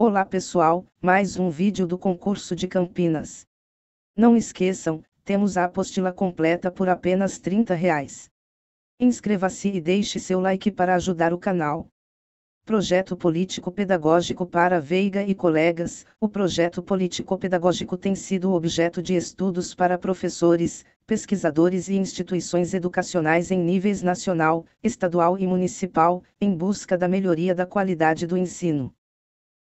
Olá pessoal, mais um vídeo do concurso de Campinas. Não esqueçam, temos a apostila completa por apenas R$ 30 reais. Inscreva-se e deixe seu like para ajudar o canal. Projeto Político Pedagógico para Veiga e colegas, o projeto político-pedagógico tem sido objeto de estudos para professores, pesquisadores e instituições educacionais em níveis nacional, estadual e municipal, em busca da melhoria da qualidade do ensino.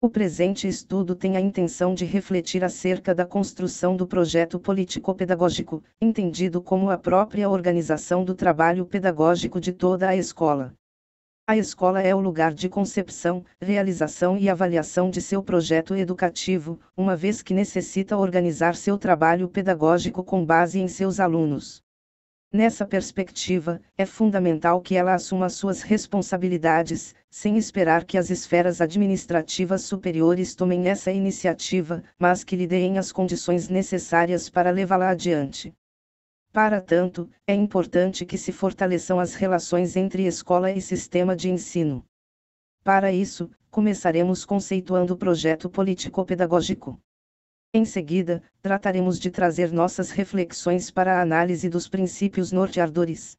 O presente estudo tem a intenção de refletir acerca da construção do projeto político-pedagógico, entendido como a própria organização do trabalho pedagógico de toda a escola. A escola é o lugar de concepção, realização e avaliação de seu projeto educativo, uma vez que necessita organizar seu trabalho pedagógico com base em seus alunos. Nessa perspectiva, é fundamental que ela assuma suas responsabilidades, sem esperar que as esferas administrativas superiores tomem essa iniciativa, mas que lhe deem as condições necessárias para levá-la adiante. Para tanto, é importante que se fortaleçam as relações entre escola e sistema de ensino. Para isso, começaremos conceituando o projeto político-pedagógico. Em seguida, trataremos de trazer nossas reflexões para a análise dos princípios norteadores.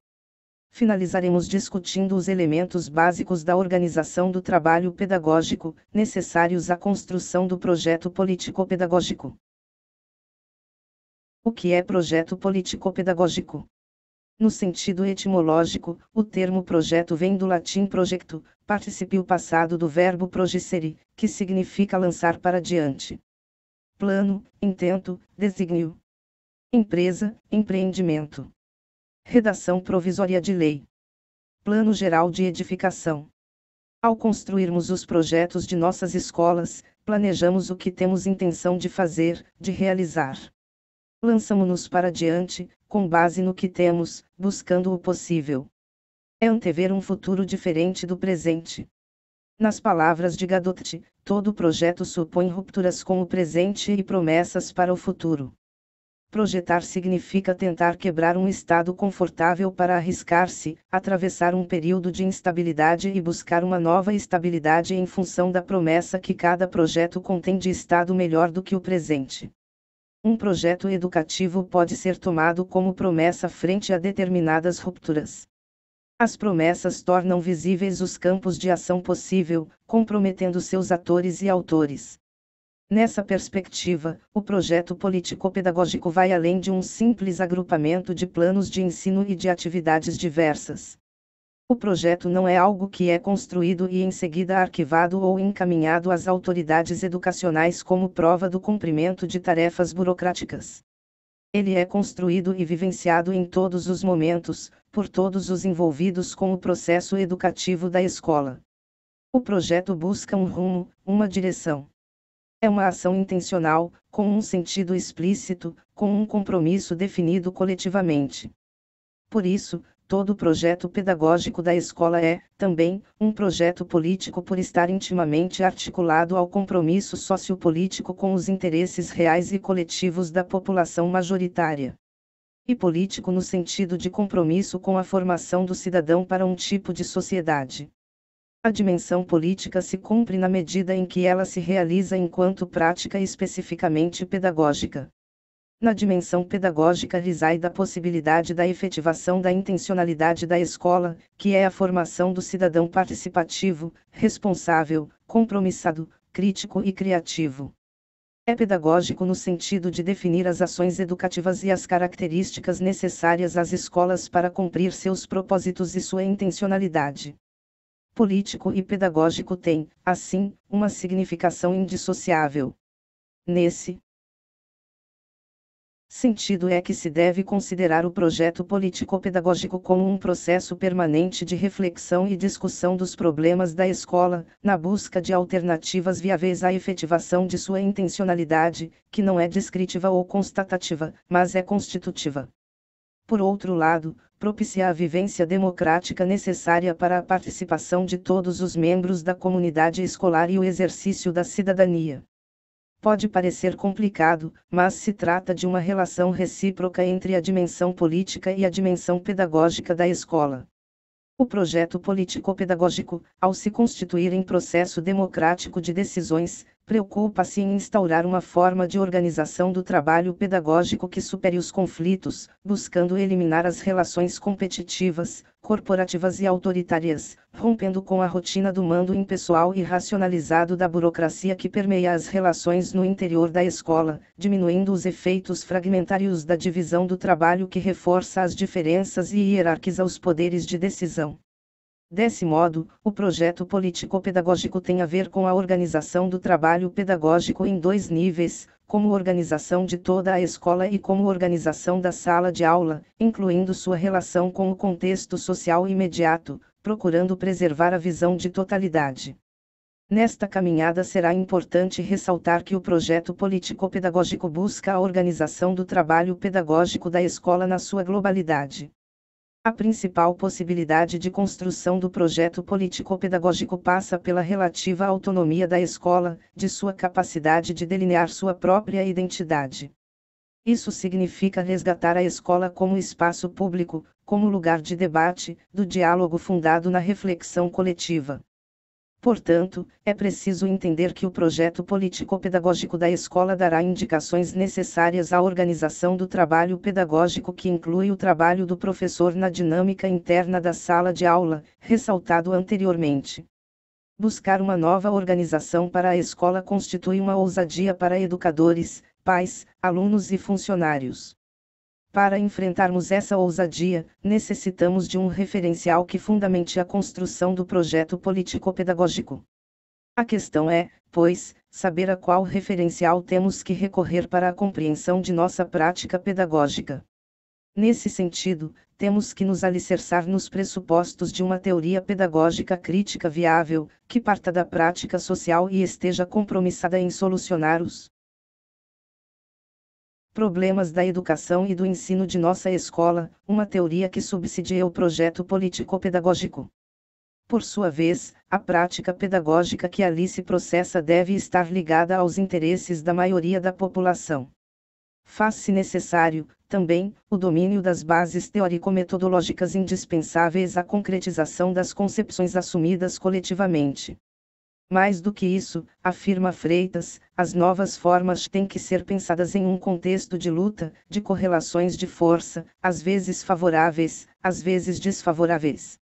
Finalizaremos discutindo os elementos básicos da organização do trabalho pedagógico, necessários à construção do projeto político-pedagógico. O que é projeto político-pedagógico? No sentido etimológico, o termo projeto vem do latim projecto, participio passado do verbo progiscere, que significa lançar para diante plano, intento, desígnio. Empresa, empreendimento. Redação provisória de lei. Plano geral de edificação. Ao construirmos os projetos de nossas escolas, planejamos o que temos intenção de fazer, de realizar. Lançamos-nos para diante, com base no que temos, buscando o possível. É antever um futuro diferente do presente. Nas palavras de Gadotti. Todo projeto supõe rupturas com o presente e promessas para o futuro. Projetar significa tentar quebrar um estado confortável para arriscar-se, atravessar um período de instabilidade e buscar uma nova estabilidade em função da promessa que cada projeto contém de estado melhor do que o presente. Um projeto educativo pode ser tomado como promessa frente a determinadas rupturas. As promessas tornam visíveis os campos de ação possível, comprometendo seus atores e autores. Nessa perspectiva, o projeto político-pedagógico vai além de um simples agrupamento de planos de ensino e de atividades diversas. O projeto não é algo que é construído e em seguida arquivado ou encaminhado às autoridades educacionais como prova do cumprimento de tarefas burocráticas. Ele é construído e vivenciado em todos os momentos, por todos os envolvidos com o processo educativo da escola. O projeto busca um rumo, uma direção. É uma ação intencional, com um sentido explícito, com um compromisso definido coletivamente. Por isso, todo projeto pedagógico da escola é, também, um projeto político por estar intimamente articulado ao compromisso sociopolítico com os interesses reais e coletivos da população majoritária e político no sentido de compromisso com a formação do cidadão para um tipo de sociedade. A dimensão política se cumpre na medida em que ela se realiza enquanto prática especificamente pedagógica. Na dimensão pedagógica reside a possibilidade da efetivação da intencionalidade da escola, que é a formação do cidadão participativo, responsável, compromissado, crítico e criativo. É pedagógico no sentido de definir as ações educativas e as características necessárias às escolas para cumprir seus propósitos e sua intencionalidade. Político e pedagógico têm, assim, uma significação indissociável. Nesse sentido é que se deve considerar o projeto político-pedagógico como um processo permanente de reflexão e discussão dos problemas da escola, na busca de alternativas viáveis à efetivação de sua intencionalidade, que não é descritiva ou constatativa, mas é constitutiva. Por outro lado, propicia a vivência democrática necessária para a participação de todos os membros da comunidade escolar e o exercício da cidadania pode parecer complicado, mas se trata de uma relação recíproca entre a dimensão política e a dimensão pedagógica da escola. O projeto político-pedagógico, ao se constituir em processo democrático de decisões, preocupa-se em instaurar uma forma de organização do trabalho pedagógico que supere os conflitos, buscando eliminar as relações competitivas, corporativas e autoritárias, rompendo com a rotina do mando impessoal e racionalizado da burocracia que permeia as relações no interior da escola, diminuindo os efeitos fragmentários da divisão do trabalho que reforça as diferenças e hierarquiza os poderes de decisão. Desse modo, o projeto político-pedagógico tem a ver com a organização do trabalho pedagógico em dois níveis, como organização de toda a escola e como organização da sala de aula, incluindo sua relação com o contexto social imediato, procurando preservar a visão de totalidade. Nesta caminhada será importante ressaltar que o projeto político-pedagógico busca a organização do trabalho pedagógico da escola na sua globalidade. A principal possibilidade de construção do projeto político-pedagógico passa pela relativa autonomia da escola, de sua capacidade de delinear sua própria identidade. Isso significa resgatar a escola como espaço público, como lugar de debate, do diálogo fundado na reflexão coletiva. Portanto, é preciso entender que o projeto político-pedagógico da escola dará indicações necessárias à organização do trabalho pedagógico que inclui o trabalho do professor na dinâmica interna da sala de aula, ressaltado anteriormente. Buscar uma nova organização para a escola constitui uma ousadia para educadores, pais, alunos e funcionários. Para enfrentarmos essa ousadia, necessitamos de um referencial que fundamente a construção do projeto político-pedagógico. A questão é, pois, saber a qual referencial temos que recorrer para a compreensão de nossa prática pedagógica. Nesse sentido, temos que nos alicerçar nos pressupostos de uma teoria pedagógica crítica viável, que parta da prática social e esteja compromissada em solucionar os Problemas da Educação e do Ensino de Nossa Escola, uma teoria que subsidia o projeto político-pedagógico. Por sua vez, a prática pedagógica que ali se processa deve estar ligada aos interesses da maioria da população. Faz-se necessário, também, o domínio das bases teórico-metodológicas indispensáveis à concretização das concepções assumidas coletivamente. Mais do que isso, afirma Freitas, as novas formas têm que ser pensadas em um contexto de luta, de correlações de força, às vezes favoráveis, às vezes desfavoráveis.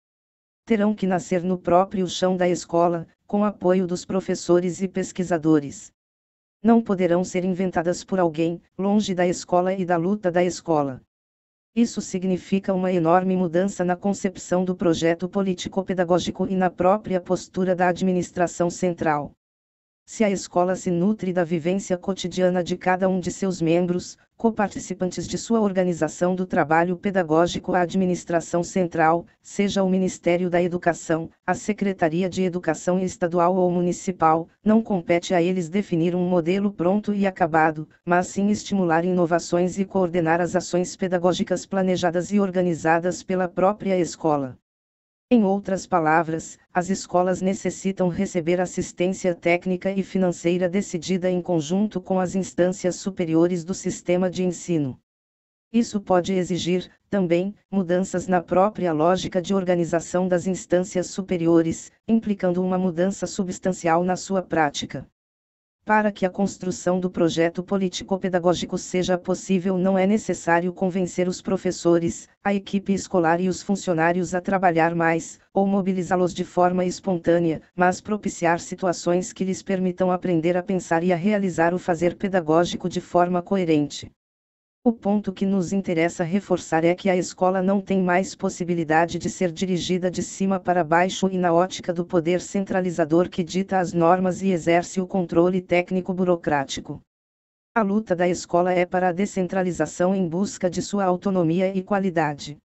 Terão que nascer no próprio chão da escola, com apoio dos professores e pesquisadores. Não poderão ser inventadas por alguém, longe da escola e da luta da escola. Isso significa uma enorme mudança na concepção do projeto político-pedagógico e na própria postura da administração central. Se a escola se nutre da vivência cotidiana de cada um de seus membros, coparticipantes de sua organização do trabalho pedagógico, a administração central, seja o Ministério da Educação, a Secretaria de Educação Estadual ou Municipal, não compete a eles definir um modelo pronto e acabado, mas sim estimular inovações e coordenar as ações pedagógicas planejadas e organizadas pela própria escola. Em outras palavras, as escolas necessitam receber assistência técnica e financeira decidida em conjunto com as instâncias superiores do sistema de ensino. Isso pode exigir, também, mudanças na própria lógica de organização das instâncias superiores, implicando uma mudança substancial na sua prática. Para que a construção do projeto político-pedagógico seja possível, não é necessário convencer os professores, a equipe escolar e os funcionários a trabalhar mais, ou mobilizá-los de forma espontânea, mas propiciar situações que lhes permitam aprender a pensar e a realizar o fazer pedagógico de forma coerente. O ponto que nos interessa reforçar é que a escola não tem mais possibilidade de ser dirigida de cima para baixo e na ótica do poder centralizador que dita as normas e exerce o controle técnico-burocrático. A luta da escola é para a descentralização em busca de sua autonomia e qualidade.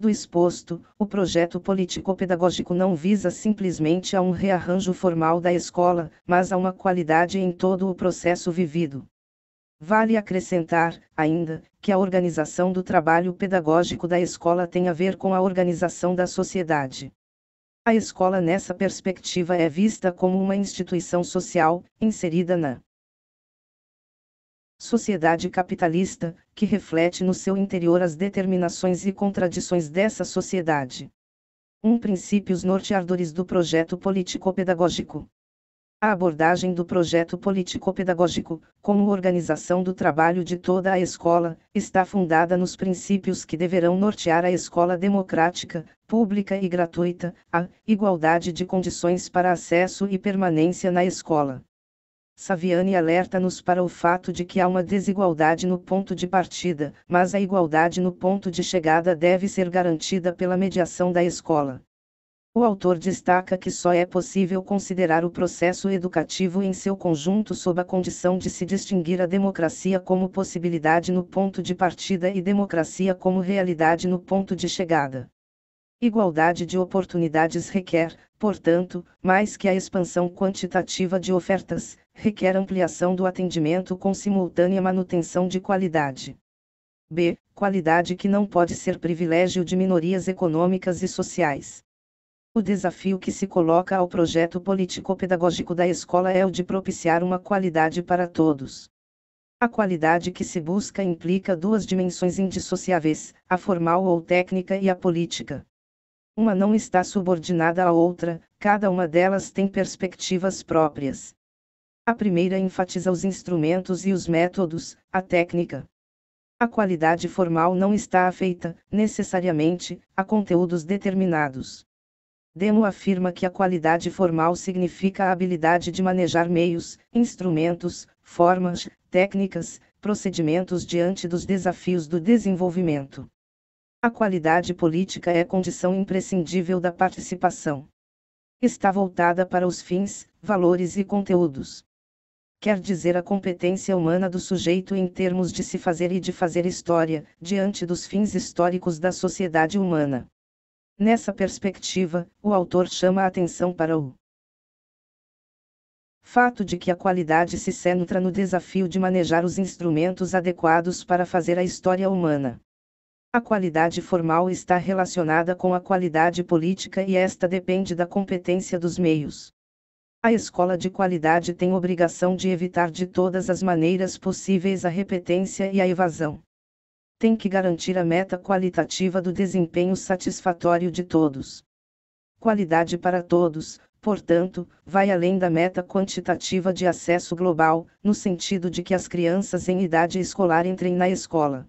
Do exposto, o projeto político-pedagógico não visa simplesmente a um rearranjo formal da escola, mas a uma qualidade em todo o processo vivido. Vale acrescentar, ainda, que a organização do trabalho pedagógico da escola tem a ver com a organização da sociedade. A escola, nessa perspectiva, é vista como uma instituição social, inserida na sociedade capitalista, que reflete no seu interior as determinações e contradições dessa sociedade. Um princípios norteadores do projeto político-pedagógico a abordagem do projeto político-pedagógico, como organização do trabalho de toda a escola, está fundada nos princípios que deverão nortear a escola democrática, pública e gratuita, a igualdade de condições para acesso e permanência na escola. Saviani alerta-nos para o fato de que há uma desigualdade no ponto de partida, mas a igualdade no ponto de chegada deve ser garantida pela mediação da escola. O autor destaca que só é possível considerar o processo educativo em seu conjunto sob a condição de se distinguir a democracia como possibilidade no ponto de partida e democracia como realidade no ponto de chegada. Igualdade de oportunidades requer, portanto, mais que a expansão quantitativa de ofertas, requer ampliação do atendimento com simultânea manutenção de qualidade. B. Qualidade que não pode ser privilégio de minorias econômicas e sociais. O desafio que se coloca ao projeto político-pedagógico da escola é o de propiciar uma qualidade para todos. A qualidade que se busca implica duas dimensões indissociáveis, a formal ou técnica e a política. Uma não está subordinada à outra, cada uma delas tem perspectivas próprias. A primeira enfatiza os instrumentos e os métodos, a técnica. A qualidade formal não está afeita, necessariamente, a conteúdos determinados. Demo afirma que a qualidade formal significa a habilidade de manejar meios, instrumentos, formas, técnicas, procedimentos diante dos desafios do desenvolvimento. A qualidade política é condição imprescindível da participação. Está voltada para os fins, valores e conteúdos. Quer dizer a competência humana do sujeito em termos de se fazer e de fazer história, diante dos fins históricos da sociedade humana. Nessa perspectiva, o autor chama a atenção para o fato de que a qualidade se centra no desafio de manejar os instrumentos adequados para fazer a história humana. A qualidade formal está relacionada com a qualidade política e esta depende da competência dos meios. A escola de qualidade tem obrigação de evitar de todas as maneiras possíveis a repetência e a evasão tem que garantir a meta qualitativa do desempenho satisfatório de todos. Qualidade para todos, portanto, vai além da meta quantitativa de acesso global, no sentido de que as crianças em idade escolar entrem na escola.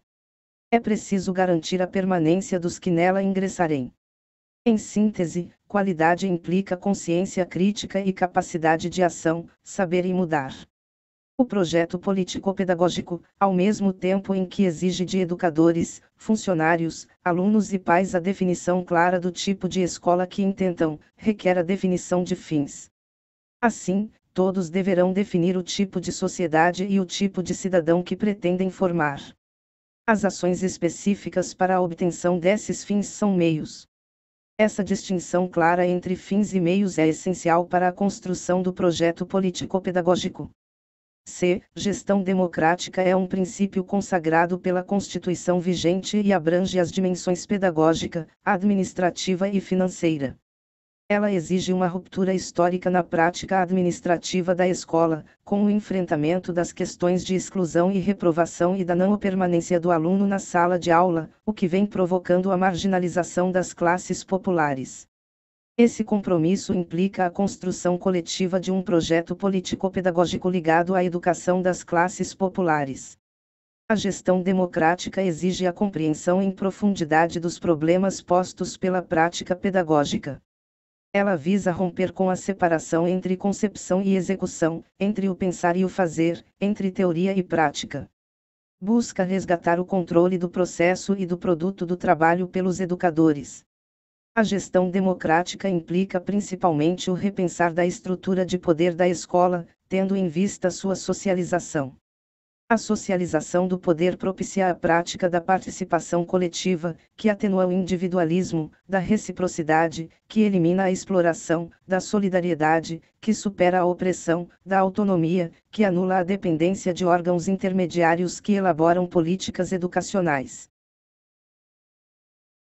É preciso garantir a permanência dos que nela ingressarem. Em síntese, qualidade implica consciência crítica e capacidade de ação, saber e mudar. O projeto político-pedagógico, ao mesmo tempo em que exige de educadores, funcionários, alunos e pais a definição clara do tipo de escola que intentam, requer a definição de fins. Assim, todos deverão definir o tipo de sociedade e o tipo de cidadão que pretendem formar. As ações específicas para a obtenção desses fins são meios. Essa distinção clara entre fins e meios é essencial para a construção do projeto político-pedagógico. C. Gestão democrática é um princípio consagrado pela Constituição vigente e abrange as dimensões pedagógica, administrativa e financeira. Ela exige uma ruptura histórica na prática administrativa da escola, com o enfrentamento das questões de exclusão e reprovação e da não permanência do aluno na sala de aula, o que vem provocando a marginalização das classes populares. Esse compromisso implica a construção coletiva de um projeto político-pedagógico ligado à educação das classes populares. A gestão democrática exige a compreensão em profundidade dos problemas postos pela prática pedagógica. Ela visa romper com a separação entre concepção e execução, entre o pensar e o fazer, entre teoria e prática. Busca resgatar o controle do processo e do produto do trabalho pelos educadores. A gestão democrática implica principalmente o repensar da estrutura de poder da escola, tendo em vista sua socialização. A socialização do poder propicia a prática da participação coletiva, que atenua o individualismo, da reciprocidade, que elimina a exploração, da solidariedade, que supera a opressão, da autonomia, que anula a dependência de órgãos intermediários que elaboram políticas educacionais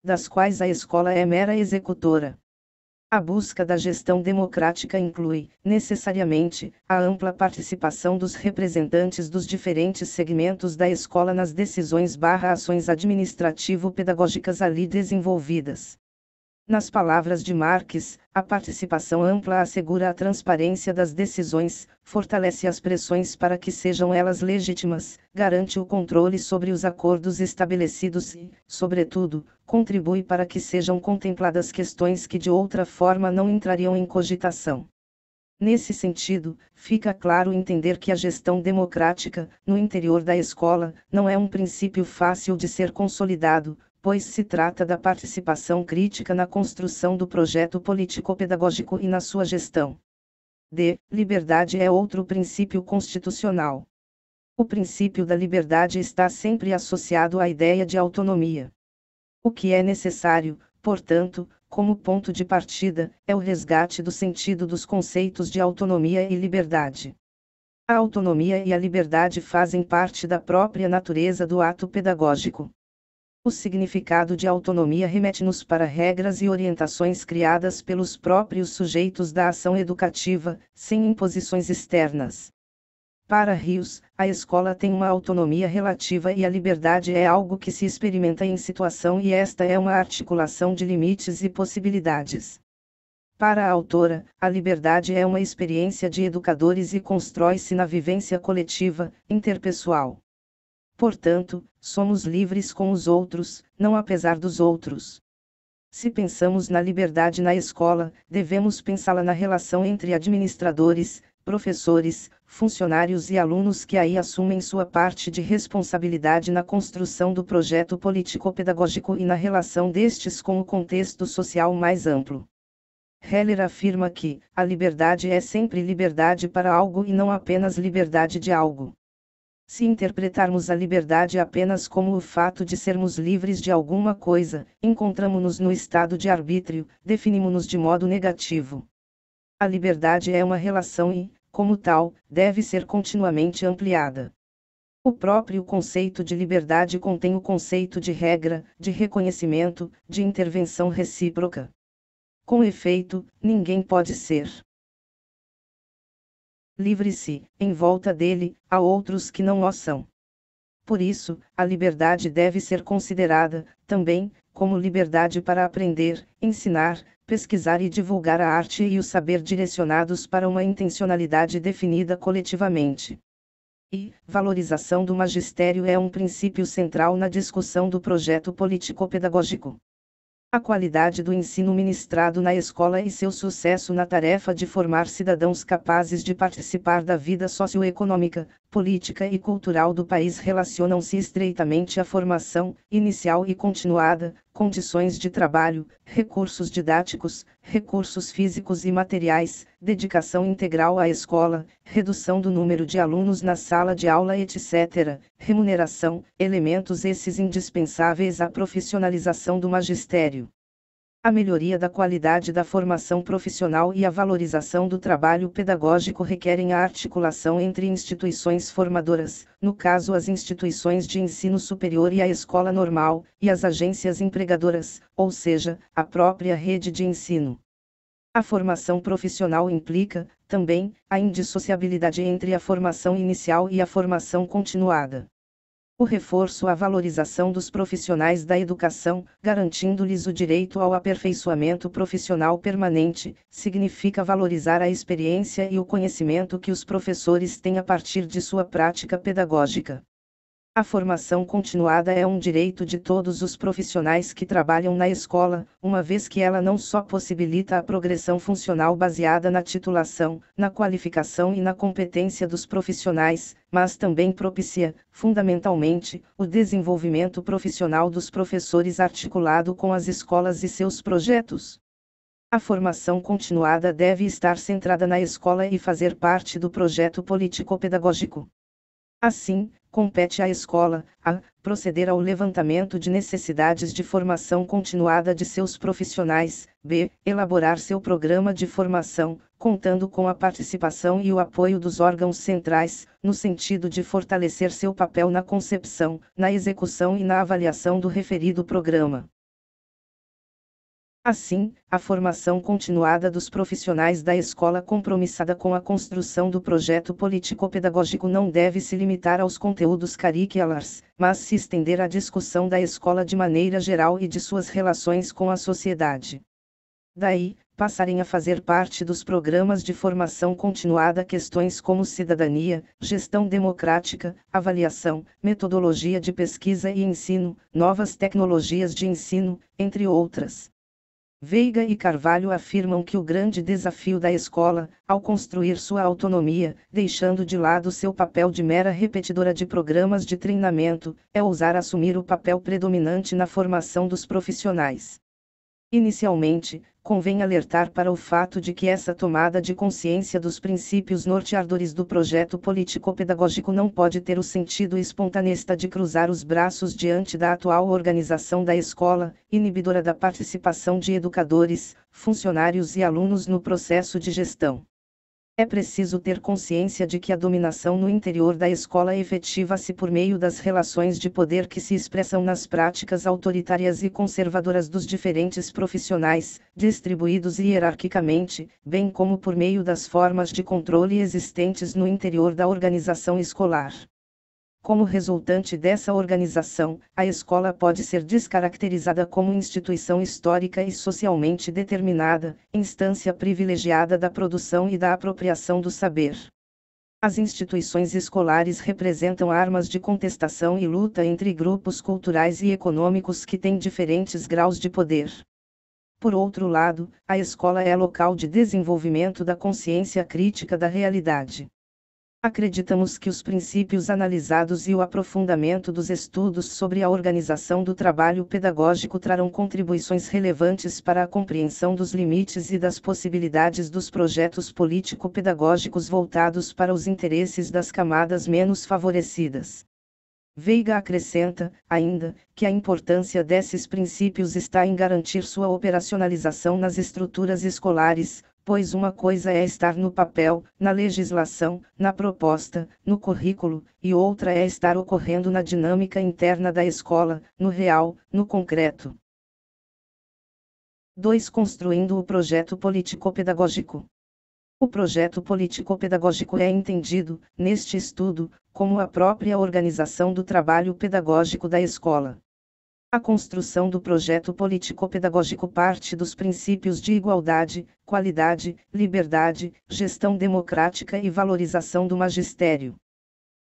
das quais a escola é mera executora. A busca da gestão democrática inclui, necessariamente, a ampla participação dos representantes dos diferentes segmentos da escola nas decisões/ações administrativo-pedagógicas ali desenvolvidas. Nas palavras de Marx, a participação ampla assegura a transparência das decisões, fortalece as pressões para que sejam elas legítimas, garante o controle sobre os acordos estabelecidos e, sobretudo, contribui para que sejam contempladas questões que de outra forma não entrariam em cogitação. Nesse sentido, fica claro entender que a gestão democrática, no interior da escola, não é um princípio fácil de ser consolidado, pois se trata da participação crítica na construção do projeto político-pedagógico e na sua gestão. D. Liberdade é outro princípio constitucional. O princípio da liberdade está sempre associado à ideia de autonomia. O que é necessário, portanto, como ponto de partida, é o resgate do sentido dos conceitos de autonomia e liberdade. A autonomia e a liberdade fazem parte da própria natureza do ato pedagógico. O significado de autonomia remete-nos para regras e orientações criadas pelos próprios sujeitos da ação educativa, sem imposições externas. Para Rios, a escola tem uma autonomia relativa e a liberdade é algo que se experimenta em situação e esta é uma articulação de limites e possibilidades. Para a autora, a liberdade é uma experiência de educadores e constrói-se na vivência coletiva, interpessoal. Portanto, somos livres com os outros, não apesar dos outros. Se pensamos na liberdade na escola, devemos pensá-la na relação entre administradores, professores, funcionários e alunos que aí assumem sua parte de responsabilidade na construção do projeto político-pedagógico e na relação destes com o contexto social mais amplo. Heller afirma que a liberdade é sempre liberdade para algo e não apenas liberdade de algo. Se interpretarmos a liberdade apenas como o fato de sermos livres de alguma coisa, encontramos-nos no estado de arbítrio, definimos-nos de modo negativo. A liberdade é uma relação e, como tal, deve ser continuamente ampliada. O próprio conceito de liberdade contém o conceito de regra, de reconhecimento, de intervenção recíproca. Com efeito, ninguém pode ser livre-se, em volta dele, a outros que não o são. Por isso, a liberdade deve ser considerada, também, como liberdade para aprender, ensinar, pesquisar e divulgar a arte e o saber direcionados para uma intencionalidade definida coletivamente. E, valorização do magistério é um princípio central na discussão do projeto político-pedagógico a qualidade do ensino ministrado na escola e seu sucesso na tarefa de formar cidadãos capazes de participar da vida socioeconômica, política e cultural do país relacionam-se estreitamente à formação, inicial e continuada, condições de trabalho, recursos didáticos, recursos físicos e materiais, dedicação integral à escola, redução do número de alunos na sala de aula, etc., remuneração, elementos esses indispensáveis à profissionalização do magistério a melhoria da qualidade da formação profissional e a valorização do trabalho pedagógico requerem a articulação entre instituições formadoras, no caso as instituições de ensino superior e a escola normal, e as agências empregadoras, ou seja, a própria rede de ensino. A formação profissional implica, também, a indissociabilidade entre a formação inicial e a formação continuada o reforço à valorização dos profissionais da educação, garantindo-lhes o direito ao aperfeiçoamento profissional permanente, significa valorizar a experiência e o conhecimento que os professores têm a partir de sua prática pedagógica. A formação continuada é um direito de todos os profissionais que trabalham na escola, uma vez que ela não só possibilita a progressão funcional baseada na titulação, na qualificação e na competência dos profissionais, mas também propicia, fundamentalmente, o desenvolvimento profissional dos professores articulado com as escolas e seus projetos. A formação continuada deve estar centrada na escola e fazer parte do projeto político-pedagógico. Assim, compete à escola a proceder ao levantamento de necessidades de formação continuada de seus profissionais, b elaborar seu programa de formação, contando com a participação e o apoio dos órgãos centrais, no sentido de fortalecer seu papel na concepção, na execução e na avaliação do referido programa. Assim, a formação continuada dos profissionais da escola compromissada com a construção do projeto político-pedagógico não deve se limitar aos conteúdos curriculares, mas se estender à discussão da escola de maneira geral e de suas relações com a sociedade. Daí, passarem a fazer parte dos programas de formação continuada questões como cidadania, gestão democrática, avaliação, metodologia de pesquisa e ensino, novas tecnologias de ensino, entre outras. Veiga e Carvalho afirmam que o grande desafio da escola, ao construir sua autonomia, deixando de lado seu papel de mera repetidora de programas de treinamento, é ousar assumir o papel predominante na formação dos profissionais. Inicialmente, convém alertar para o fato de que essa tomada de consciência dos princípios norteadores do projeto político-pedagógico não pode ter o sentido espontaneista de cruzar os braços diante da atual organização da escola, inibidora da participação de educadores, funcionários e alunos no processo de gestão. É preciso ter consciência de que a dominação no interior da escola efetiva-se por meio das relações de poder que se expressam nas práticas autoritárias e conservadoras dos diferentes profissionais, distribuídos hierarquicamente, bem como por meio das formas de controle existentes no interior da organização escolar. Como resultante dessa organização, a escola pode ser descaracterizada como instituição histórica e socialmente determinada, instância privilegiada da produção e da apropriação do saber. As instituições escolares representam armas de contestação e luta entre grupos culturais e econômicos que têm diferentes graus de poder. Por outro lado, a escola é local de desenvolvimento da consciência crítica da realidade. Acreditamos que os princípios analisados e o aprofundamento dos estudos sobre a organização do trabalho pedagógico trarão contribuições relevantes para a compreensão dos limites e das possibilidades dos projetos político-pedagógicos voltados para os interesses das camadas menos favorecidas. Veiga acrescenta, ainda, que a importância desses princípios está em garantir sua operacionalização nas estruturas escolares, pois uma coisa é estar no papel, na legislação, na proposta, no currículo, e outra é estar ocorrendo na dinâmica interna da escola, no real, no concreto. 2. Construindo o projeto político-pedagógico. O projeto político-pedagógico é entendido, neste estudo, como a própria organização do trabalho pedagógico da escola. A construção do projeto político-pedagógico parte dos princípios de igualdade, qualidade, liberdade, gestão democrática e valorização do magistério.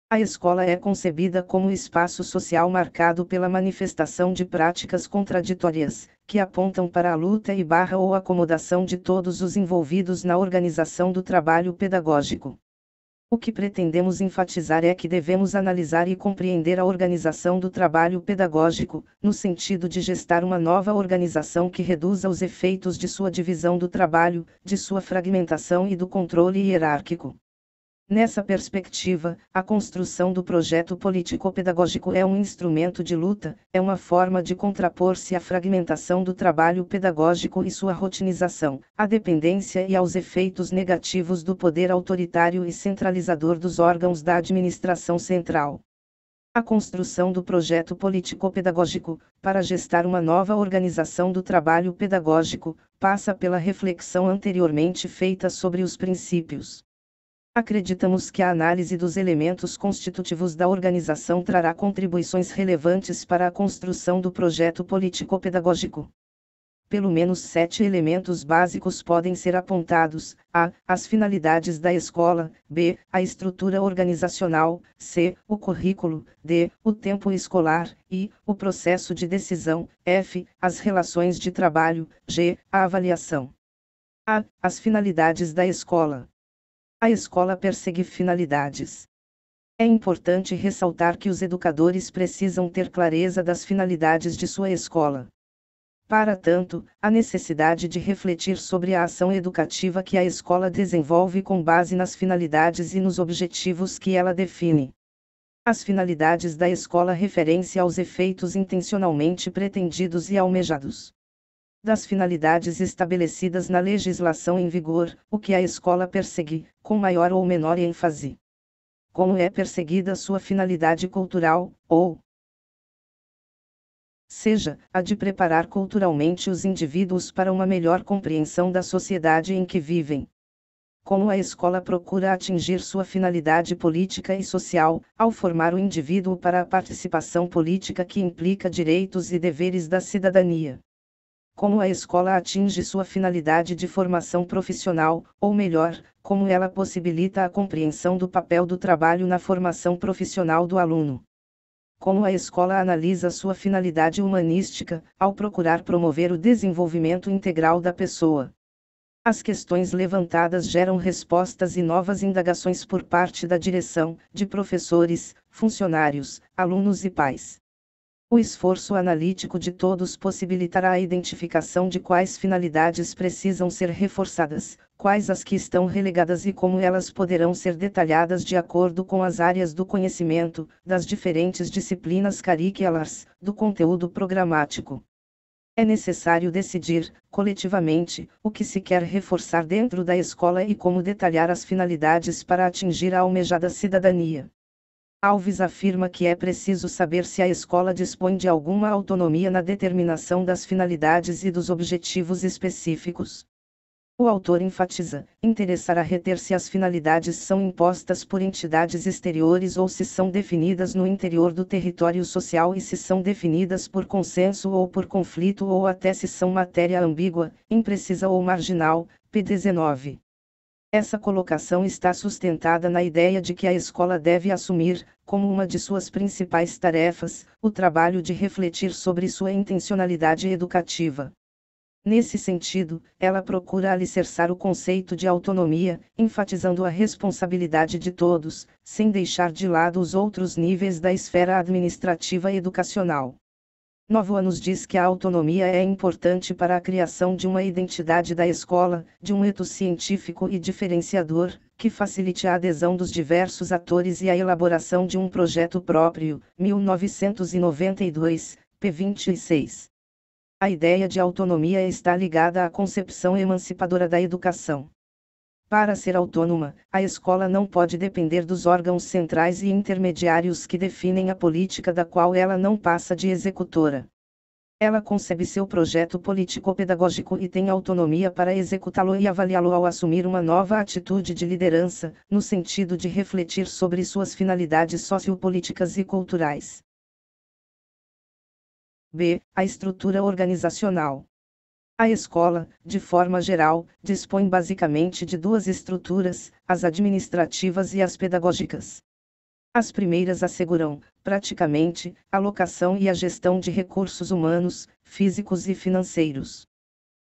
A escola é concebida como espaço social marcado pela manifestação de práticas contraditórias, que apontam para a luta e barra ou acomodação de todos os envolvidos na organização do trabalho pedagógico. O que pretendemos enfatizar é que devemos analisar e compreender a organização do trabalho pedagógico, no sentido de gestar uma nova organização que reduza os efeitos de sua divisão do trabalho, de sua fragmentação e do controle hierárquico. Nessa perspectiva, a construção do projeto político-pedagógico é um instrumento de luta, é uma forma de contrapor-se à fragmentação do trabalho pedagógico e sua rotinização, à dependência e aos efeitos negativos do poder autoritário e centralizador dos órgãos da administração central. A construção do projeto político-pedagógico, para gestar uma nova organização do trabalho pedagógico, passa pela reflexão anteriormente feita sobre os princípios Acreditamos que a análise dos elementos constitutivos da organização trará contribuições relevantes para a construção do projeto político-pedagógico. Pelo menos sete elementos básicos podem ser apontados: a. As finalidades da escola, b. A estrutura organizacional, c. O currículo, d. O tempo escolar, e. O processo de decisão, f. As relações de trabalho, g. A avaliação. A. As finalidades da escola. A escola persegue finalidades. É importante ressaltar que os educadores precisam ter clareza das finalidades de sua escola. Para tanto, há necessidade de refletir sobre a ação educativa que a escola desenvolve com base nas finalidades e nos objetivos que ela define. As finalidades da escola referem-se aos efeitos intencionalmente pretendidos e almejados das finalidades estabelecidas na legislação em vigor, o que a escola persegue, com maior ou menor ênfase. Como é perseguida sua finalidade cultural, ou seja, a de preparar culturalmente os indivíduos para uma melhor compreensão da sociedade em que vivem. Como a escola procura atingir sua finalidade política e social, ao formar o indivíduo para a participação política que implica direitos e deveres da cidadania como a escola atinge sua finalidade de formação profissional, ou melhor, como ela possibilita a compreensão do papel do trabalho na formação profissional do aluno. Como a escola analisa sua finalidade humanística, ao procurar promover o desenvolvimento integral da pessoa. As questões levantadas geram respostas e novas indagações por parte da direção, de professores, funcionários, alunos e pais. O esforço analítico de todos possibilitará a identificação de quais finalidades precisam ser reforçadas, quais as que estão relegadas e como elas poderão ser detalhadas de acordo com as áreas do conhecimento, das diferentes disciplinas curriculares, do conteúdo programático. É necessário decidir, coletivamente, o que se quer reforçar dentro da escola e como detalhar as finalidades para atingir a almejada cidadania. Alves afirma que é preciso saber se a escola dispõe de alguma autonomia na determinação das finalidades e dos objetivos específicos. O autor enfatiza: interessar a reter se as finalidades são impostas por entidades exteriores ou se são definidas no interior do território social e se são definidas por consenso ou por conflito ou até se são matéria ambígua, imprecisa ou marginal. P19. Essa colocação está sustentada na ideia de que a escola deve assumir, como uma de suas principais tarefas, o trabalho de refletir sobre sua intencionalidade educativa. Nesse sentido, ela procura alicerçar o conceito de autonomia, enfatizando a responsabilidade de todos, sem deixar de lado os outros níveis da esfera administrativa educacional. Novoa nos diz que a autonomia é importante para a criação de uma identidade da escola, de um eto científico e diferenciador, que facilite a adesão dos diversos atores e a elaboração de um projeto próprio. 1992, p. 26. A ideia de autonomia está ligada à concepção emancipadora da educação. Para ser autônoma, a escola não pode depender dos órgãos centrais e intermediários que definem a política da qual ela não passa de executora. Ela concebe seu projeto político-pedagógico e tem autonomia para executá-lo e avaliá-lo ao assumir uma nova atitude de liderança, no sentido de refletir sobre suas finalidades sociopolíticas e culturais. B. A estrutura organizacional. A escola, de forma geral, dispõe basicamente de duas estruturas, as administrativas e as pedagógicas. As primeiras asseguram, praticamente, a locação e a gestão de recursos humanos, físicos e financeiros.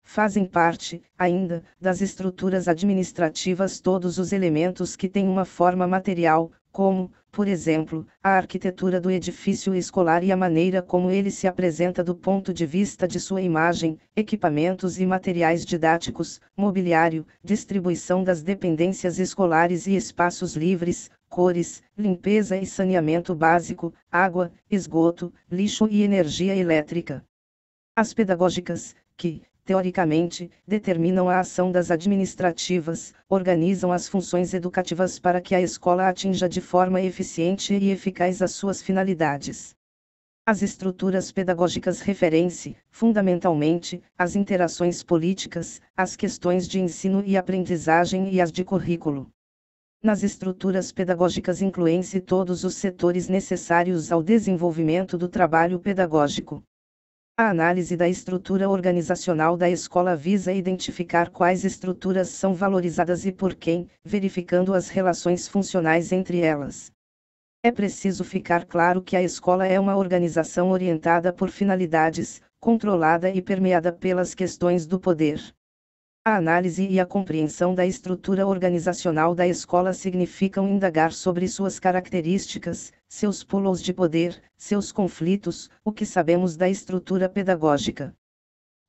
Fazem parte, ainda, das estruturas administrativas todos os elementos que têm uma forma material, como, por exemplo, a arquitetura do edifício escolar e a maneira como ele se apresenta do ponto de vista de sua imagem, equipamentos e materiais didáticos, mobiliário, distribuição das dependências escolares e espaços livres, cores, limpeza e saneamento básico, água, esgoto, lixo e energia elétrica. As pedagógicas, que, teoricamente, determinam a ação das administrativas, organizam as funções educativas para que a escola atinja de forma eficiente e eficaz as suas finalidades. As estruturas pedagógicas referem-se, fundamentalmente, às interações políticas, às questões de ensino e aprendizagem e às de currículo. Nas estruturas pedagógicas incluem-se todos os setores necessários ao desenvolvimento do trabalho pedagógico. A análise da estrutura organizacional da escola visa identificar quais estruturas são valorizadas e por quem, verificando as relações funcionais entre elas. É preciso ficar claro que a escola é uma organização orientada por finalidades, controlada e permeada pelas questões do poder. A análise e a compreensão da estrutura organizacional da escola significam indagar sobre suas características, seus pulos de poder, seus conflitos, o que sabemos da estrutura pedagógica.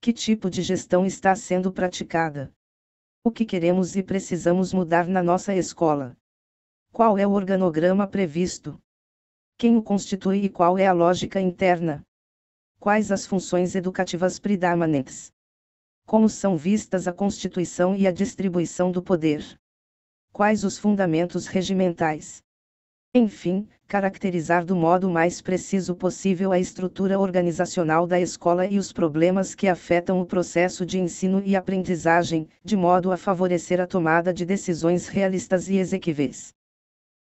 Que tipo de gestão está sendo praticada? O que queremos e precisamos mudar na nossa escola? Qual é o organograma previsto? Quem o constitui e qual é a lógica interna? Quais as funções educativas predominantes? Como são vistas a constituição e a distribuição do poder? Quais os fundamentos regimentais? Enfim, caracterizar do modo mais preciso possível a estrutura organizacional da escola e os problemas que afetam o processo de ensino e aprendizagem, de modo a favorecer a tomada de decisões realistas e exequíveis.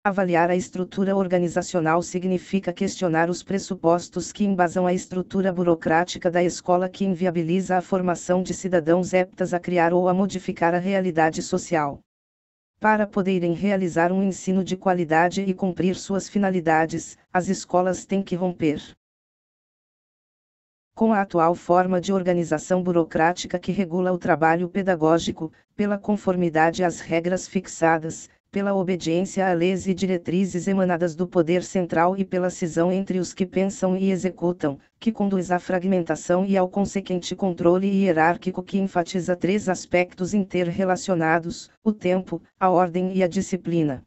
Avaliar a estrutura organizacional significa questionar os pressupostos que embasam a estrutura burocrática da escola que inviabiliza a formação de cidadãos aptas a criar ou a modificar a realidade social. Para poderem realizar um ensino de qualidade e cumprir suas finalidades, as escolas têm que romper com a atual forma de organização burocrática que regula o trabalho pedagógico, pela conformidade às regras fixadas, pela obediência a leis e diretrizes emanadas do poder central e pela cisão entre os que pensam e executam, que conduz à fragmentação e ao consequente controle hierárquico que enfatiza três aspectos interrelacionados: o tempo, a ordem e a disciplina.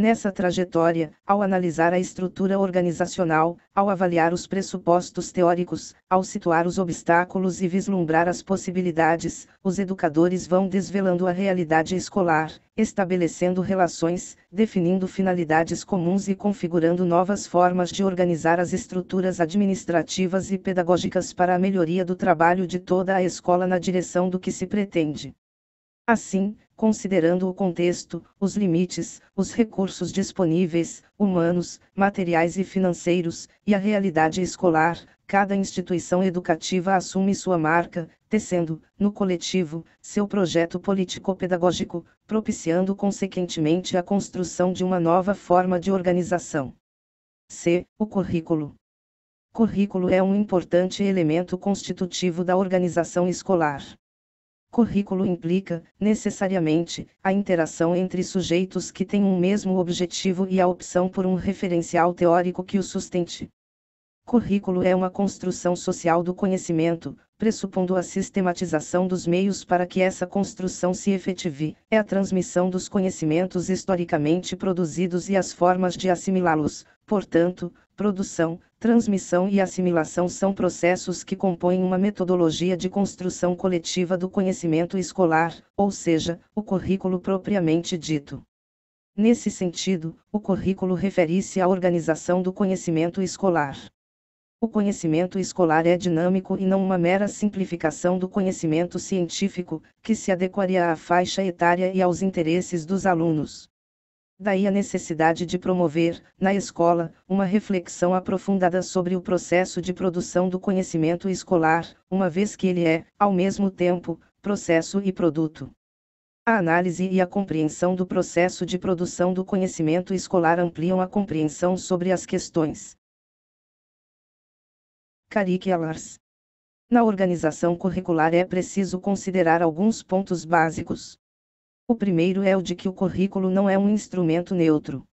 Nessa trajetória, ao analisar a estrutura organizacional, ao avaliar os pressupostos teóricos, ao situar os obstáculos e vislumbrar as possibilidades, os educadores vão desvelando a realidade escolar, estabelecendo relações, definindo finalidades comuns e configurando novas formas de organizar as estruturas administrativas e pedagógicas para a melhoria do trabalho de toda a escola na direção do que se pretende. Assim, considerando o contexto, os limites, os recursos disponíveis, humanos, materiais e financeiros, e a realidade escolar, cada instituição educativa assume sua marca, tecendo, no coletivo, seu projeto político-pedagógico, propiciando consequentemente a construção de uma nova forma de organização. C. O currículo. Currículo é um importante elemento constitutivo da organização escolar. Currículo implica, necessariamente, a interação entre sujeitos que têm um mesmo objetivo e a opção por um referencial teórico que o sustente. Currículo é uma construção social do conhecimento, pressupondo a sistematização dos meios para que essa construção se efetive, é a transmissão dos conhecimentos historicamente produzidos e as formas de assimilá-los, portanto, produção, transmissão e assimilação são processos que compõem uma metodologia de construção coletiva do conhecimento escolar, ou seja, o currículo propriamente dito. Nesse sentido, o currículo refere-se à organização do conhecimento escolar. O conhecimento escolar é dinâmico e não uma mera simplificação do conhecimento científico, que se adequaria à faixa etária e aos interesses dos alunos. Daí a necessidade de promover, na escola, uma reflexão aprofundada sobre o processo de produção do conhecimento escolar, uma vez que ele é, ao mesmo tempo, processo e produto. A análise e a compreensão do processo de produção do conhecimento escolar ampliam a compreensão sobre as questões curriculares. Na organização curricular é preciso considerar alguns pontos básicos. O primeiro é o de que o currículo não é um instrumento neutro.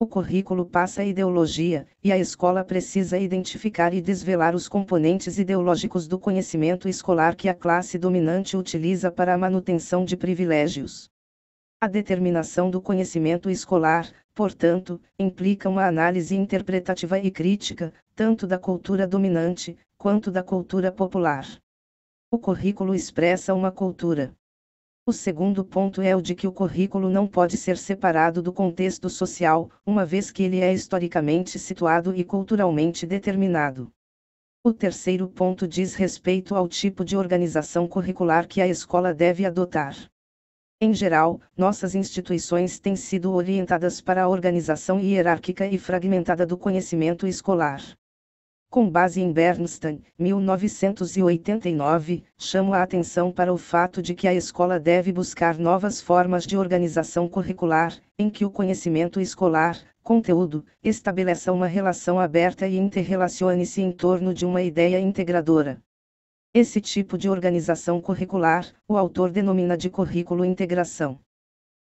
O currículo passa a ideologia, e a escola precisa identificar e desvelar os componentes ideológicos do conhecimento escolar que a classe dominante utiliza para a manutenção de privilégios. A determinação do conhecimento escolar, portanto, implica uma análise interpretativa e crítica, tanto da cultura dominante, quanto da cultura popular. O currículo expressa uma cultura. O segundo ponto é o de que o currículo não pode ser separado do contexto social, uma vez que ele é historicamente situado e culturalmente determinado. O terceiro ponto diz respeito ao tipo de organização curricular que a escola deve adotar. Em geral, nossas instituições têm sido orientadas para a organização hierárquica e fragmentada do conhecimento escolar com base em Bernstein, 1989, chamo a atenção para o fato de que a escola deve buscar novas formas de organização curricular, em que o conhecimento escolar, conteúdo, estabeleça uma relação aberta e interrelacione-se em torno de uma ideia integradora. Esse tipo de organização curricular, o autor denomina de currículo integração.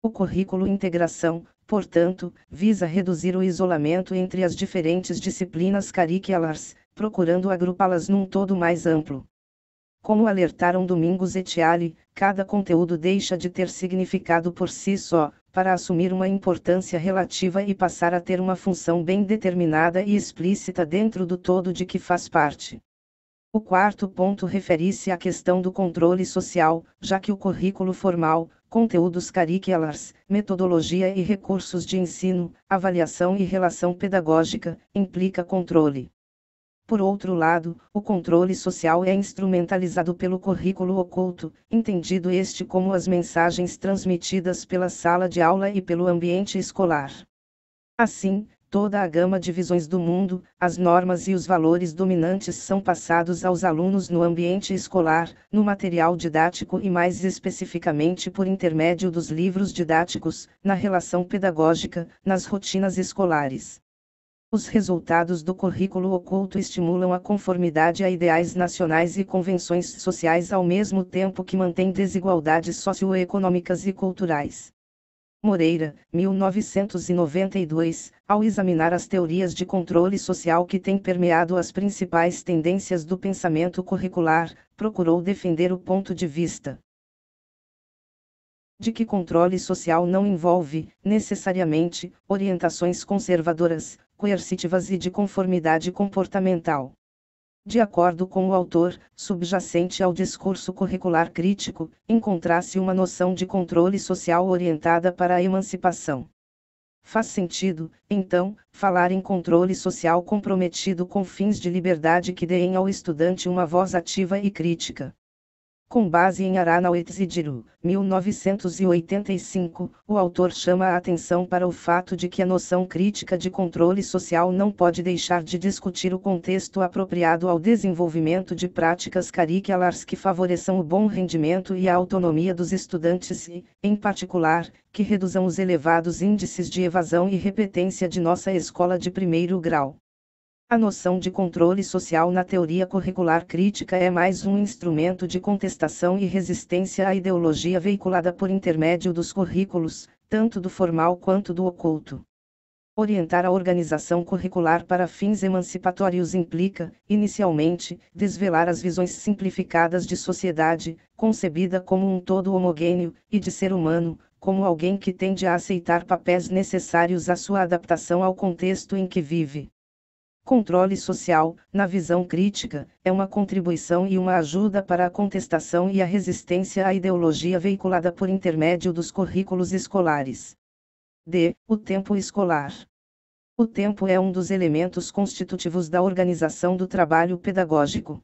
O currículo integração, portanto, visa reduzir o isolamento entre as diferentes disciplinas curriculares, procurando agrupá-las num todo mais amplo. Como alertaram Domingos Etiari, cada conteúdo deixa de ter significado por si só, para assumir uma importância relativa e passar a ter uma função bem determinada e explícita dentro do todo de que faz parte. O quarto ponto refere-se à questão do controle social, já que o currículo formal, conteúdos curriculares, metodologia e recursos de ensino, avaliação e relação pedagógica, implica controle. Por outro lado, o controle social é instrumentalizado pelo currículo oculto, entendido este como as mensagens transmitidas pela sala de aula e pelo ambiente escolar. Assim, toda a gama de visões do mundo, as normas e os valores dominantes são passados aos alunos no ambiente escolar, no material didático e mais especificamente por intermédio dos livros didáticos, na relação pedagógica, nas rotinas escolares. Os resultados do currículo oculto estimulam a conformidade a ideais nacionais e convenções sociais ao mesmo tempo que mantém desigualdades socioeconômicas e culturais. Moreira, 1992, ao examinar as teorias de controle social que têm permeado as principais tendências do pensamento curricular, procurou defender o ponto de vista de que controle social não envolve, necessariamente, orientações conservadoras, coercitivas e de conformidade comportamental de acordo com o autor, subjacente ao discurso curricular crítico, encontrasse uma noção de controle social orientada para a emancipação. Faz sentido, então, falar em controle social comprometido com fins de liberdade que deem ao estudante uma voz ativa e crítica com base em Aranauex et Diru, 1985, o autor chama a atenção para o fato de que a noção crítica de controle social não pode deixar de discutir o contexto apropriado ao desenvolvimento de práticas curriculares que favoreçam o bom rendimento e a autonomia dos estudantes e, em particular, que reduzam os elevados índices de evasão e repetência de nossa escola de primeiro grau. A noção de controle social na teoria curricular crítica é mais um instrumento de contestação e resistência à ideologia veiculada por intermédio dos currículos, tanto do formal quanto do oculto. Orientar a organização curricular para fins emancipatórios implica, inicialmente, desvelar as visões simplificadas de sociedade, concebida como um todo homogêneo, e de ser humano, como alguém que tende a aceitar papéis necessários à sua adaptação ao contexto em que vive. Controle social, na visão crítica, é uma contribuição e uma ajuda para a contestação e a resistência à ideologia veiculada por intermédio dos currículos escolares. D. O tempo escolar. O tempo é um dos elementos constitutivos da organização do trabalho pedagógico.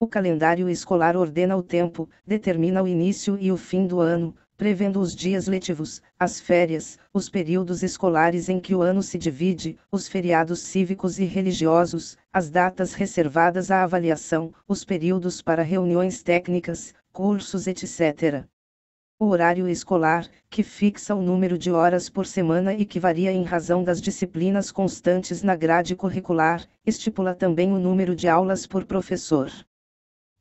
O calendário escolar ordena o tempo, determina o início e o fim do ano, prevendo os dias letivos, as férias, os períodos escolares em que o ano se divide, os feriados cívicos e religiosos, as datas reservadas à avaliação, os períodos para reuniões técnicas, cursos, etc. O horário escolar, que fixa o número de horas por semana e que varia em razão das disciplinas constantes na grade curricular, estipula também o número de aulas por professor.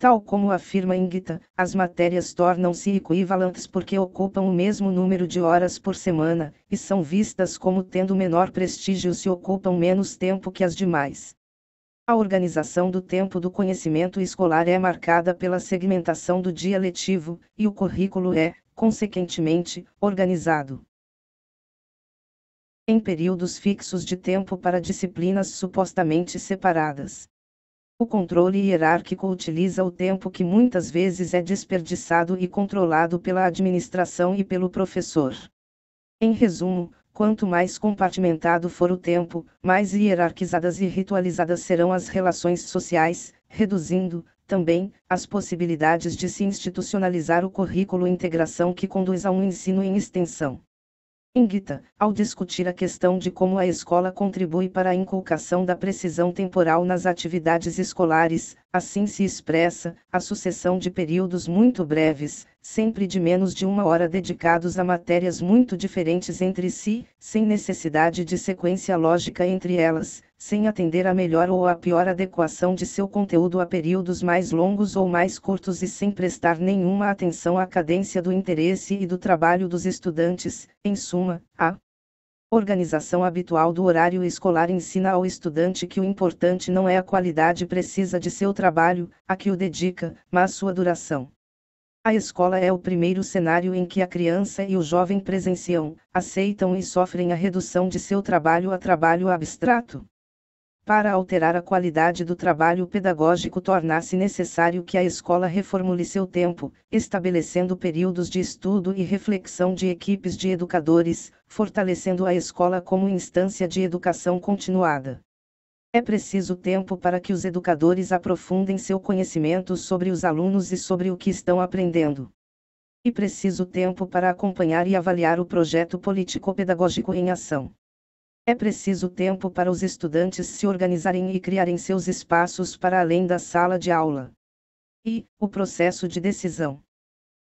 Tal como afirma Ingita, as matérias tornam-se equivalentes porque ocupam o mesmo número de horas por semana, e são vistas como tendo menor prestígio se ocupam menos tempo que as demais. A organização do tempo do conhecimento escolar é marcada pela segmentação do dia letivo, e o currículo é, consequentemente, organizado em períodos fixos de tempo para disciplinas supostamente separadas. O controle hierárquico utiliza o tempo que muitas vezes é desperdiçado e controlado pela administração e pelo professor. Em resumo, quanto mais compartimentado for o tempo, mais hierarquizadas e ritualizadas serão as relações sociais, reduzindo, também, as possibilidades de se institucionalizar o currículo integração que conduz a um ensino em extensão. Ingita, ao discutir a questão de como a escola contribui para a inculcação da precisão temporal nas atividades escolares, assim se expressa, a sucessão de períodos muito breves, sempre de menos de uma hora dedicados a matérias muito diferentes entre si, sem necessidade de sequência lógica entre elas, sem atender à melhor ou à pior adequação de seu conteúdo a períodos mais longos ou mais curtos e sem prestar nenhuma atenção à cadência do interesse e do trabalho dos estudantes, em suma, a organização habitual do horário escolar ensina ao estudante que o importante não é a qualidade precisa de seu trabalho, a que o dedica, mas sua duração. A escola é o primeiro cenário em que a criança e o jovem presenciam, aceitam e sofrem a redução de seu trabalho a trabalho abstrato. Para alterar a qualidade do trabalho pedagógico, tornasse necessário que a escola reformule seu tempo, estabelecendo períodos de estudo e reflexão de equipes de educadores, fortalecendo a escola como instância de educação continuada. É preciso tempo para que os educadores aprofundem seu conhecimento sobre os alunos e sobre o que estão aprendendo. E preciso tempo para acompanhar e avaliar o projeto político-pedagógico em ação. É preciso tempo para os estudantes se organizarem e criarem seus espaços para além da sala de aula. E, o processo de decisão.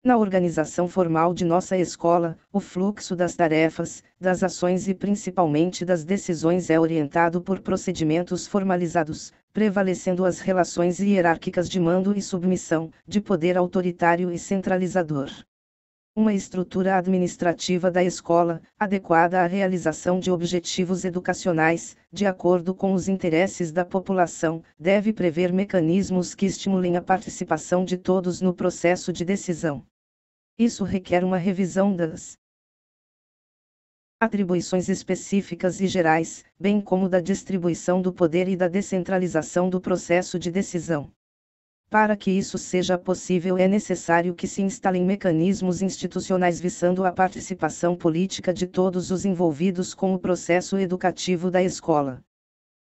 Na organização formal de nossa escola, o fluxo das tarefas, das ações e principalmente das decisões é orientado por procedimentos formalizados, prevalecendo as relações hierárquicas de mando e submissão, de poder autoritário e centralizador uma estrutura administrativa da escola, adequada à realização de objetivos educacionais, de acordo com os interesses da população, deve prever mecanismos que estimulem a participação de todos no processo de decisão. Isso requer uma revisão das atribuições específicas e gerais, bem como da distribuição do poder e da descentralização do processo de decisão. Para que isso seja possível, é necessário que se instalem mecanismos institucionais visando a participação política de todos os envolvidos com o processo educativo da escola.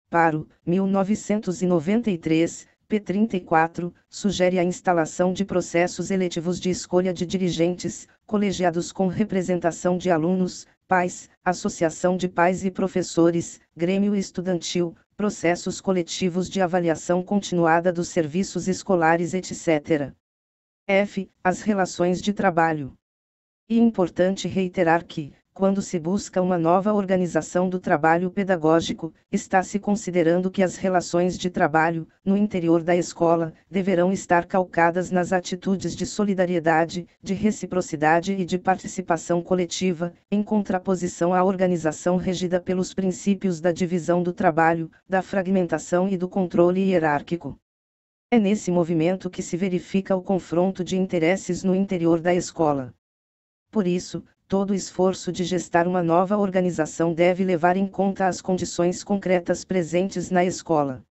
Paro, 1993, P34, sugere a instalação de processos eletivos de escolha de dirigentes, colegiados com representação de alunos, pais, associação de pais e professores, grêmio estudantil, processos coletivos de avaliação continuada dos serviços escolares, etc. F. As relações de trabalho. E importante reiterar que, quando se busca uma nova organização do trabalho pedagógico, está-se considerando que as relações de trabalho, no interior da escola, deverão estar calcadas nas atitudes de solidariedade, de reciprocidade e de participação coletiva, em contraposição à organização regida pelos princípios da divisão do trabalho, da fragmentação e do controle hierárquico. É nesse movimento que se verifica o confronto de interesses no interior da escola. Por isso, todo esforço de gestar uma nova organização deve levar em conta as condições concretas presentes na escola.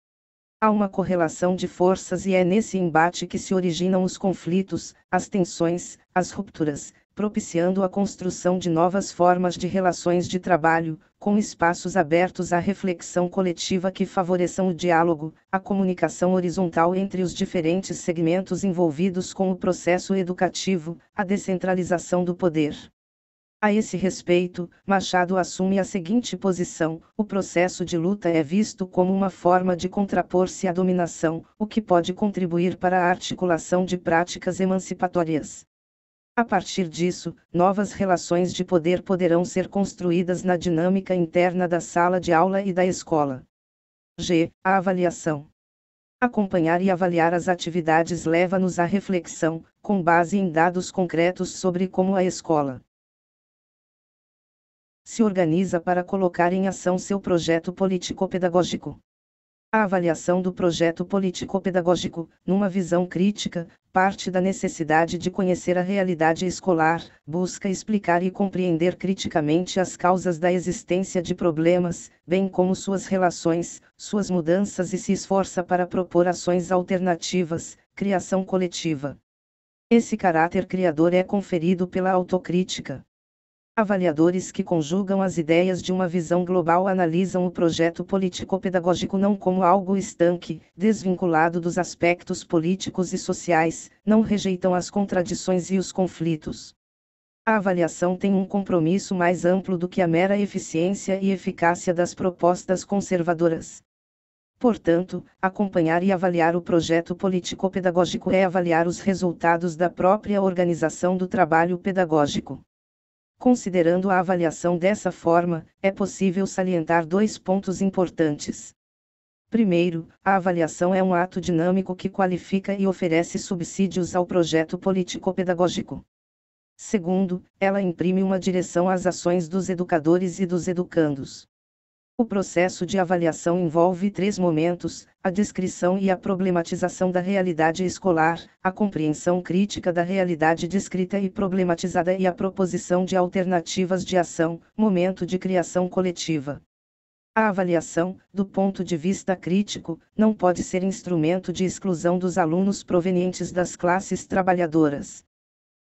Há uma correlação de forças e é nesse embate que se originam os conflitos, as tensões, as rupturas, propiciando a construção de novas formas de relações de trabalho, com espaços abertos à reflexão coletiva que favoreçam o diálogo, a comunicação horizontal entre os diferentes segmentos envolvidos com o processo educativo, a descentralização do poder. A esse respeito, Machado assume a seguinte posição: o processo de luta é visto como uma forma de contrapor-se à dominação, o que pode contribuir para a articulação de práticas emancipatórias. A partir disso, novas relações de poder poderão ser construídas na dinâmica interna da sala de aula e da escola. G. A avaliação. Acompanhar e avaliar as atividades leva-nos à reflexão, com base em dados concretos sobre como a escola se organiza para colocar em ação seu projeto político-pedagógico. A avaliação do projeto político-pedagógico, numa visão crítica, parte da necessidade de conhecer a realidade escolar, busca explicar e compreender criticamente as causas da existência de problemas, bem como suas relações, suas mudanças e se esforça para propor ações alternativas, criação coletiva. Esse caráter criador é conferido pela autocrítica, Avaliadores que conjugam as ideias de uma visão global analisam o projeto político-pedagógico não como algo estanque, desvinculado dos aspectos políticos e sociais, não rejeitam as contradições e os conflitos. A avaliação tem um compromisso mais amplo do que a mera eficiência e eficácia das propostas conservadoras. Portanto, acompanhar e avaliar o projeto político-pedagógico é avaliar os resultados da própria organização do trabalho pedagógico. Considerando a avaliação dessa forma, é possível salientar dois pontos importantes. Primeiro, a avaliação é um ato dinâmico que qualifica e oferece subsídios ao projeto político-pedagógico. Segundo, ela imprime uma direção às ações dos educadores e dos educandos. O processo de avaliação envolve três momentos: a descrição e a problematização da realidade escolar, a compreensão crítica da realidade descrita e problematizada e a proposição de alternativas de ação, momento de criação coletiva. A avaliação, do ponto de vista crítico, não pode ser instrumento de exclusão dos alunos provenientes das classes trabalhadoras.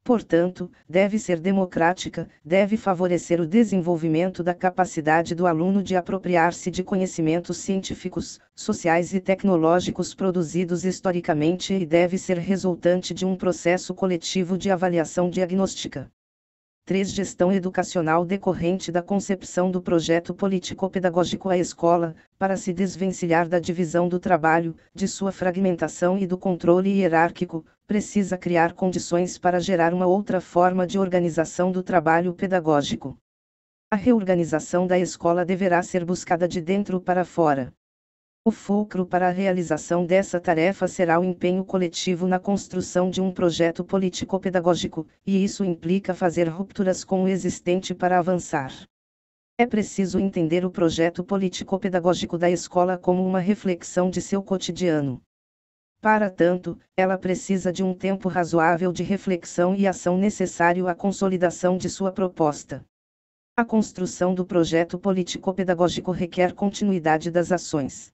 Portanto, deve ser democrática, deve favorecer o desenvolvimento da capacidade do aluno de apropriar-se de conhecimentos científicos, sociais e tecnológicos produzidos historicamente e deve ser resultante de um processo coletivo de avaliação diagnóstica. 3. Gestão educacional decorrente da concepção do projeto político-pedagógico à escola, para se desvencilhar da divisão do trabalho, de sua fragmentação e do controle hierárquico, precisa criar condições para gerar uma outra forma de organização do trabalho pedagógico. A reorganização da escola deverá ser buscada de dentro para fora. O fulcro para a realização dessa tarefa será o empenho coletivo na construção de um projeto político-pedagógico, e isso implica fazer rupturas com o existente para avançar. É preciso entender o projeto político-pedagógico da escola como uma reflexão de seu cotidiano. Para tanto, ela precisa de um tempo razoável de reflexão e ação necessário à consolidação de sua proposta. A construção do projeto político-pedagógico requer continuidade das ações.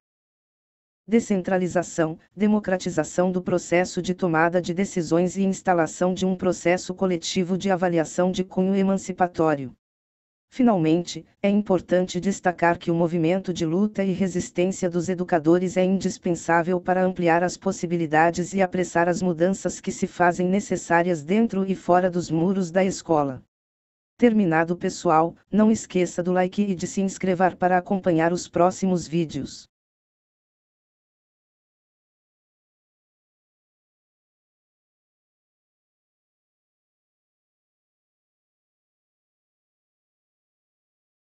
Decentralização, democratização do processo de tomada de decisões e instalação de um processo coletivo de avaliação de cunho emancipatório. Finalmente, é importante destacar que o movimento de luta e resistência dos educadores é indispensável para ampliar as possibilidades e apressar as mudanças que se fazem necessárias dentro e fora dos muros da escola. Terminado pessoal, não esqueça do like e de se inscrever para acompanhar os próximos vídeos.